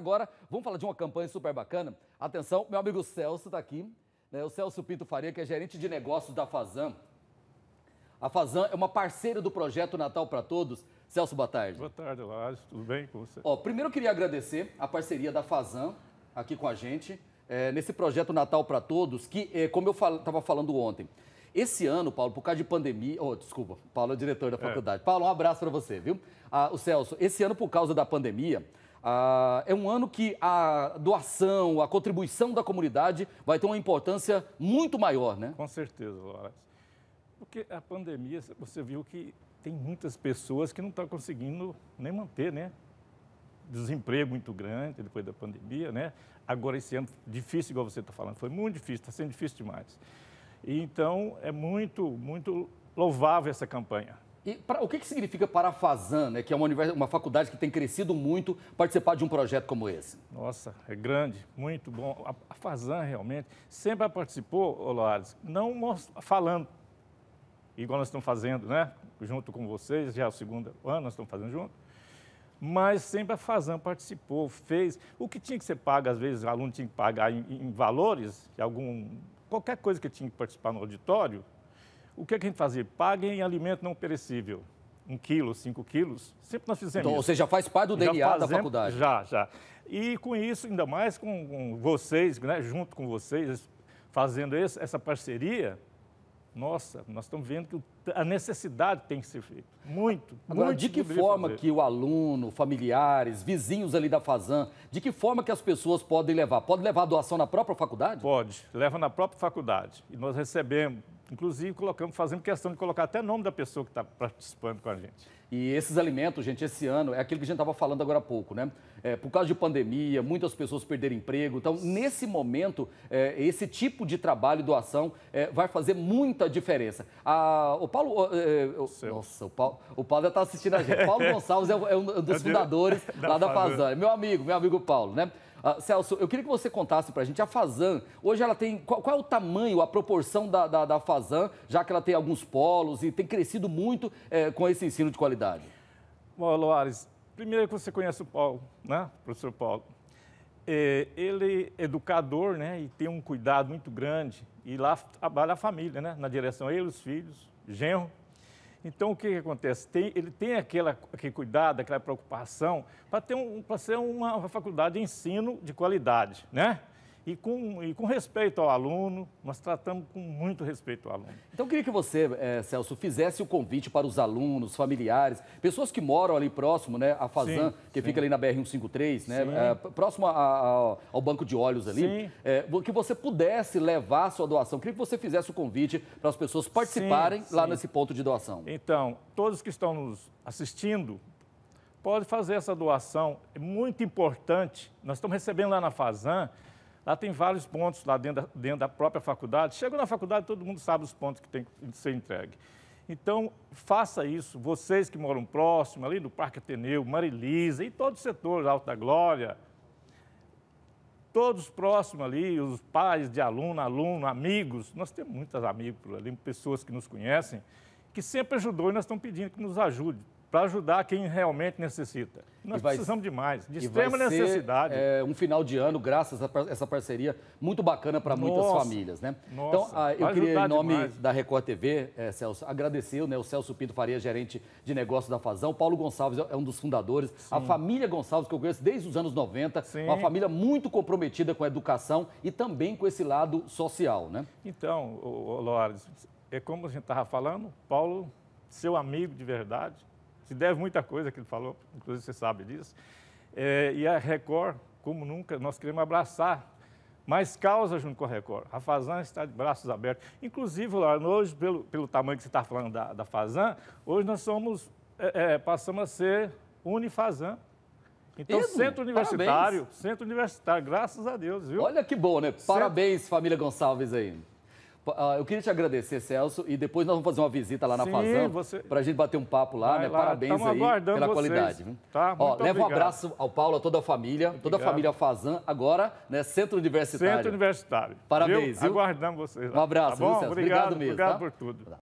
Agora, vamos falar de uma campanha super bacana. Atenção, meu amigo Celso está aqui, né? o Celso Pinto Faria, que é gerente de negócios da Fazan. A Fazan é uma parceira do projeto Natal para Todos. Celso, boa tarde. Boa tarde, Lázaro. Tudo bem com você? Ó, primeiro eu queria agradecer a parceria da Fazan aqui com a gente, é, nesse projeto Natal para Todos, que, é, como eu estava fal falando ontem, esse ano, Paulo, por causa de pandemia. Oh, desculpa, Paulo é o diretor da é. faculdade. É. Paulo, um abraço para você, viu? Ah, o Celso, esse ano, por causa da pandemia, ah, é um ano que a doação, a contribuição da comunidade vai ter uma importância muito maior, né? Com certeza, Laura. Porque a pandemia, você viu que tem muitas pessoas que não estão conseguindo nem manter, né? Desemprego muito grande depois da pandemia, né? Agora esse ano difícil, igual você está falando, foi muito difícil, está sendo difícil demais. E, então é muito, muito louvável essa campanha. E pra, o que, que significa para a Fazan, né, que é uma, uma faculdade que tem crescido muito, participar de um projeto como esse? Nossa, é grande, muito bom. A, a Fazan realmente sempre participou, Olares, não falando, igual nós estamos fazendo, né? Junto com vocês, já é o segundo ano nós estamos fazendo junto. Mas sempre a Fazan participou, fez. O que tinha que ser pago, às vezes, o aluno tinha que pagar em, em valores, algum, qualquer coisa que tinha que participar no auditório, o que, é que a gente fazia? Paguem alimento não perecível. Um quilo, cinco quilos, sempre nós fizemos então, isso. Ou seja, faz parte do DNA fazemos, da faculdade. Já, já. E com isso, ainda mais com, com vocês, né, junto com vocês, fazendo esse, essa parceria, nossa, nós estamos vendo que a necessidade tem que ser feita. Muito, Agora, muito de que forma fazer. que o aluno, familiares, vizinhos ali da Fazan, de que forma que as pessoas podem levar? Pode levar a doação na própria faculdade? Pode, leva na própria faculdade. E nós recebemos Inclusive, colocamos, fazemos questão de colocar até o nome da pessoa que está participando com a gente. E esses alimentos, gente, esse ano, é aquilo que a gente estava falando agora há pouco, né? É, por causa de pandemia, muitas pessoas perderam emprego. Então, nesse momento, é, esse tipo de trabalho e doação é, vai fazer muita diferença. A, o Paulo. O, é, nossa, o Paulo, o Paulo já está assistindo a gente. Paulo Gonçalves é, é um, dos fundadores da lá da fazenda. Meu amigo, meu amigo Paulo, né? Uh, Celso, eu queria que você contasse para a gente a Fazan. Hoje ela tem. Qual, qual é o tamanho, a proporção da, da, da, Fazan, já que ela tem alguns polos e tem crescido muito é, com esse ensino de qualidade? Bom, Loares, primeiro que você conhece o Paulo, né, professor Paulo? É, ele é educador, né, e tem um cuidado muito grande. E lá trabalha a família, né, na direção ele, os filhos, genro. Então, o que, que acontece? Tem, ele tem aquela, aquele cuidado, aquela preocupação para ter um, para ser uma, uma faculdade de ensino de qualidade, né? E com, e com respeito ao aluno, nós tratamos com muito respeito ao aluno. Então, eu queria que você, é, Celso, fizesse o convite para os alunos, familiares, pessoas que moram ali próximo, né? A Fazan, sim, que sim. fica ali na BR-153, né? É, próximo a, a, ao banco de óleos ali. É, que você pudesse levar a sua doação. Eu queria que você fizesse o convite para as pessoas participarem sim, lá nesse ponto de doação. Então, todos que estão nos assistindo, podem fazer essa doação. É muito importante. Nós estamos recebendo lá na Fazan Lá tem vários pontos lá dentro da, dentro da própria faculdade. Chega na faculdade, todo mundo sabe os pontos que tem que ser entregue. Então, faça isso. Vocês que moram próximo, ali no Parque Ateneu, Marilisa e todos os setores, Alta Glória, todos próximos ali, os pais de aluno, aluno, amigos. Nós temos muitos amigos por ali, pessoas que nos conhecem, que sempre ajudou e nós estamos pedindo que nos ajude para ajudar quem realmente necessita. Nós vai, precisamos demais, de extrema ser, necessidade. É, um final de ano, graças a essa parceria muito bacana para muitas famílias, né? Então, nossa, então, eu queria, em nome demais. da Record TV, é, Celso, agradecer né, o Celso Pinto Faria, gerente de negócios da Fazão. Paulo Gonçalves é, é um dos fundadores. Sim. A família Gonçalves, que eu conheço desde os anos 90, Sim. uma família muito comprometida com a educação e também com esse lado social, né? Então, Loares, é como a gente estava falando, Paulo, seu amigo de verdade que deve muita coisa que ele falou, inclusive você sabe disso. É, e a Record, como nunca, nós queremos abraçar mais causas junto com a Record. A Fazan está de braços abertos. Inclusive, lá hoje, pelo, pelo tamanho que você está falando da, da Fazan, hoje nós somos, é, é, passamos a ser Unifazan. Então, Isso? centro universitário, Parabéns. centro universitário, graças a Deus, viu? Olha que bom, né? Parabéns, centro... família Gonçalves aí. Ah, eu queria te agradecer, Celso, e depois nós vamos fazer uma visita lá na Sim, você... para a gente bater um papo lá, né? Lá. Parabéns aí pela vocês. qualidade. Tá, muito Ó, leva um abraço ao Paulo, a toda a família, obrigado. toda a família Fazan, agora, né? Centro Universitário. Centro Universitário. Parabéns, viu? viu? Aguardamos vocês lá. Um abraço, tá viu, Celso? Obrigado, obrigado mesmo. Obrigado tá? por tudo.